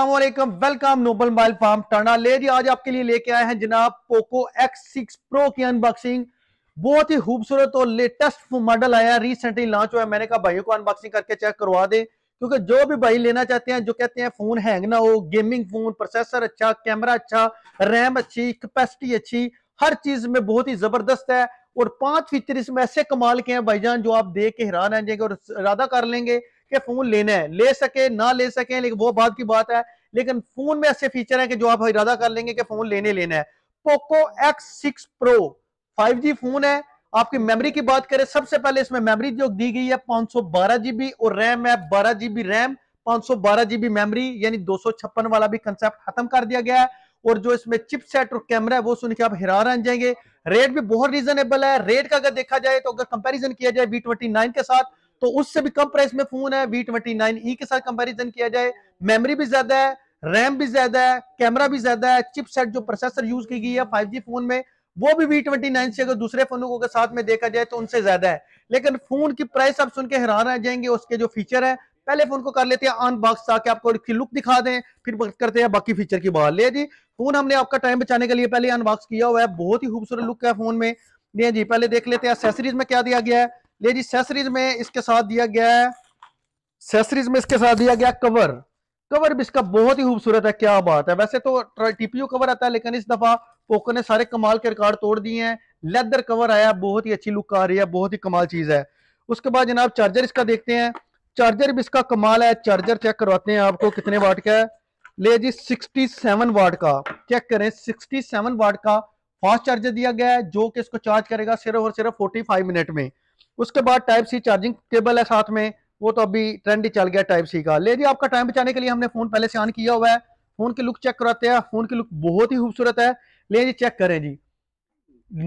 welcome noble mobile farm टर्ना ले जी आज आपके लिए लेके आए हैं जनाब पोको एक्स सिक्स प्रो की अनबॉक्सिंग बहुत ही खूबसूरत और लेटेस्ट मॉडल आया रिसेंटली लॉन्च हुआ है मैंने कहा भाइयों को अनबॉक्सिंग करके चेक करवा दे क्योंकि जो भी भाई लेना चाहते हैं जो कहते हैं फोन हैंग ना हो गेमिंग फोन प्रोसेसर अच्छा कैमरा अच्छा रैम अच्छी कैपेसिटी अच्छी हर चीज में बहुत ही जबरदस्त है और पांच फीचर इसमें ऐसे कमाल के हैं भाईजान जो आप देख के हैरान रह जाएंगे और इरादा कर लेंगे के फोन लेना है ले सके ना ले सके लेकिन वो बात की बात है लेकिन फोन में ऐसे फीचर है कि जो आप इरादा कर लेंगे कि फोन लेने लेना है Poco X six pro five phone है आपकी मेमोरी की बात करें सबसे पहले इसमें मेमोरी जो दी गई है पांच सौ बारह जीबी और रैम है बारह जीबी रैम पांच सौ बारह जीबी मेमोरी यानी दो सौ छप्पन वाला भी कंसेप्ट खत्म कर दिया गया है और जो इसमें चिपसेट और कैमरा है वो सुन के आप हैरान रह जाएंगे रेट भी बहुत रीजनेबल है रेट का अगर देखा जाए तो अगर कंपैरिजन किया जाए वी के साथ तो उससे भी कम प्राइस में फोन है वी ट्वेंटी नाइन ई के साथ कंपेरिजन किया जाए मेमोरी भी ज्यादा है रैम भी ज्यादा है कैमरा भी ज्यादा है चिपसेट जो प्रोसेसर यूज की गई है फाइव फोन में वो भी वी ट्वेंटी नाइन से अगर दूसरे फोनों के साथ में देखा जाए तो उनसे ज्यादा है लेकिन फोन की प्राइस आप सुन के हैरान रह जाएंगे उसके जो फीचर है पहले फोन को कर लेते हैं अनबॉक्स ताकि आपको लुक दिखा दें फिर बात करते हैं बाकी फीचर की बात ले जी फोन हमने आपका टाइम बचाने के लिए पहले अनबॉक्स किया हुआ है बहुत ही खूबसूरत लुक है फोन में जी पहले देख लेते हैं एसेसरीज में क्या दिया गया है ले जी सेसरीज में इसके साथ दिया गया है सेसरीज में इसके साथ दिया गया कवर कवर भी इसका बहुत ही खूबसूरत है क्या बात है वैसे तो टीपीयू कवर आता है लेकिन इस दफा पोको ने सारे कमाल के रिकॉर्ड तोड़ दिए हैं लेदर कवर आया बहुत ही अच्छी लुक आ रही है बहुत ही कमाल चीज है उसके बाद जनाब चार्जर इसका देखते हैं चार्जर भी इसका कमाल है चार्जर चेक करवाते हैं आपको कितने वाट का है ले जी सेवन वाट का चेक करें सिक्सटी सेवन वाट का फास्ट चार्जर दिया गया है जो कि इसको चार्ज करेगा सिर्फ और सिर्फ फोर्टी फाइव मिनट में उसके बाद टाइप सी चार्जिंग केबल है साथ में वो तो अभी ट्रेंड ही चल गया टाइप सी का ले जी आपका टाइम बचाने के लिए हमने फ़ोन पहले से ऑन किया हुआ है फ़ोन की लुक चेक कराते हैं फ़ोन की लुक बहुत ही खूबसूरत है ले जी चेक करें जी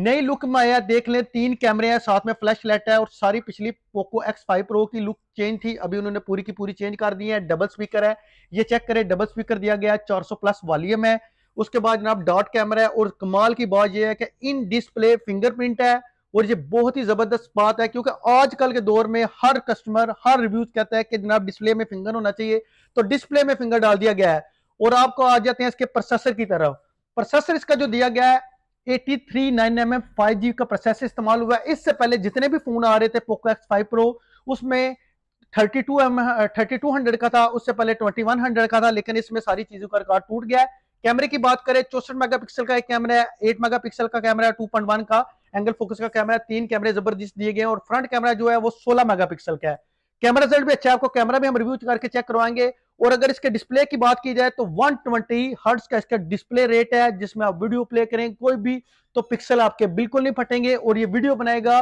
नई लुक में आया देख लें तीन कैमरे हैं साथ में फ्लैश लाइट है और सारी पिछली पोको एक्स फाइव प्रो की लुक चेंज थी अभी उन्होंने पूरी की पूरी चेंज कर दी है डबल स्पीकर है ये चेक करें डबल स्पीकर दिया गया चार सौ प्लस वॉल्यूम है उसके बाद जनाब डॉट कैमरा है और कमाल की बात यह है कि इन डिस्प्ले फिंगरप्रिंट है और ये बहुत ही जबरदस्त बात है क्योंकि आजकल के दौर में हर कस्टमर हर रिव्यूज कहता है कि जनाब डिस्प्ले में फिंगर होना चाहिए तो डिस्प्ले में फिंगर डाल दिया गया है और आपको आ जाते हैं इसके प्रोसेसर की तरफ प्रोसेसर इसका जो दिया गया है एटी 839 mm 5G का प्रोसेसर इस्तेमाल हुआ है इससे पहले जितने भी फोन आ रहे थे पोको एक्स फाइव प्रो उसमें thirty two M thirty two hundred का था उससे पहले ट्वेंटी वन हंड्रेड का था लेकिन इसमें सारी चीजों का रिकॉर्ड टूट गया है कैमरे की बात करें चौसठ मेगापिक्सल का एक कैमरा है 8 मेगापिक्सल का कैमरा है टू पॉइंट वन का एंगल फोकस का कैमरा तीन कैमरे जबरदस्त दिए गए और फ्रंट कैमरा जो है वो सोलह मेगा का है कैमरा रिजल्ट भी अच्छा है आपको कैमरा भी हम रिव्यू करके चेक करवाएंगे और अगर इसके डिस्प्ले की बात की जाए तो 120 ट्वेंटी हर्ट्स का इसका डिस्प्ले रेट है जिसमें आप वीडियो प्ले करें कोई भी तो पिक्सल आपके बिल्कुल नहीं फटेंगे और ये वीडियो बनाएगा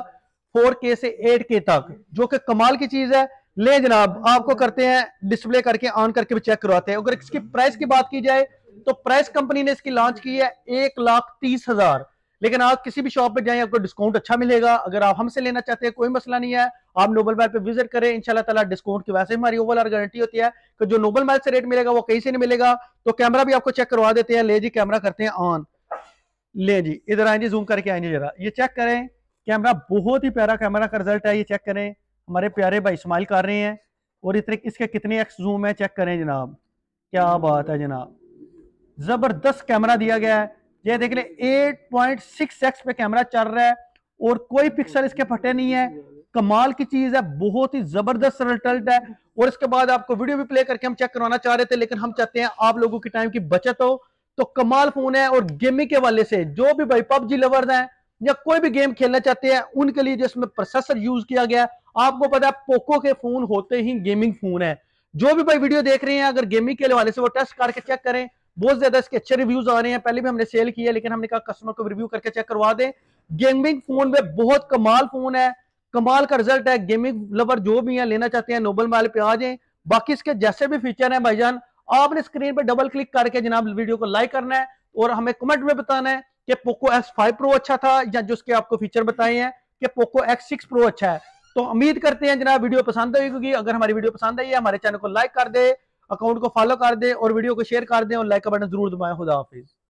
4K से 8K तक जो कि कमाल की चीज है ले जनाब आपको करते हैं डिस्प्ले करके ऑन करके भी चेक करवाते हैं अगर इसकी प्राइस की बात की जाए तो प्राइस कंपनी ने इसकी लॉन्च की है एक लाख तीस हजार लेकिन आप किसी भी शॉप पे जाएं आपको डिस्काउंट अच्छा मिलेगा अगर आप हमसे लेना चाहते हैं कोई मसला नहीं है आप नोबल माइल पे विजिट करें इंशाल्लाह ताला डिस्काउंट की वैसे हमारी ओवरऑल गारंटी होती है कि जो नोबल माइल से रेट मिलेगा वो कहीं से नहीं मिलेगा तो कैमरा भी आपको चेक करवा देते हैं ले जी कैमरा करते हैं ऑन ले जी इधर आए जी जूम करके आएंगे जरा ये चेक करें कैमरा बहुत ही प्यारा कैमरा का रिजल्ट है ये चेक करें हमारे प्यारे भाई इस्माइल कर रहे हैं और इतने इसके कितने एक्स जूम है चेक करें जनाब क्या बात है जनाब जबरदस्त कैमरा दिया गया है ये देख ले 8.6x पे कैमरा चल रहा है और कोई पिक्सल इसके फटे नहीं है कमाल की चीज है बहुत ही जबरदस्त रिजल्ट है और इसके बाद आपको वीडियो भी प्ले करके हम चेक करवाना चाह रहे थे लेकिन हम चाहते हैं आप लोगों की टाइम की बचत हो तो कमाल फोन है और गेमिंग के वाले से जो भी भाई पबजी लवर्स हैं या कोई भी गेम खेलना चाहते हैं उनके लिए जो इसमें प्रोसेसर यूज किया गया आपको पता है पोको के फोन होते ही गेमिंग फोन है जो भी भाई वीडियो देख रहे हैं अगर गेमिंग के वाले से वो टेस्ट करके चेक करें बहुत ज्यादा इसके अच्छे रिव्यूज आ रहे हैं पहले भी हमने सेल किया लेकिन हमने कहा कस्टमर को रिव्यू करके चेक करवा दें गेमिंग फोन में बहुत कमाल फोन है कमाल का रिजल्ट है गेमिंग लवर जो भी है लेना चाहते हैं नोबल माल पे आ जाए बाकी इसके जैसे भी फीचर है भाईजान आपने स्क्रीन पर डबल क्लिक करके जनाब वीडियो को लाइक करना है और हमें कमेंट में बताना है कि पोको एक्स फाइव प्रो अच्छा था या जो उसके आपको फीचर बताए हैं कि पोको एक्स सिक्स प्रो अच्छा है तो उम्मीद करते हैं जनाब वीडियो पसंद आई क्योंकि अगर हमारी वीडियो पसंद आई है हमारे चैनल को लाइक कर दे अकाउंट को फॉलो कर दें और वीडियो को शेयर कर दें और लाइक का बटन जरूर दबाएं खुदा हाफिज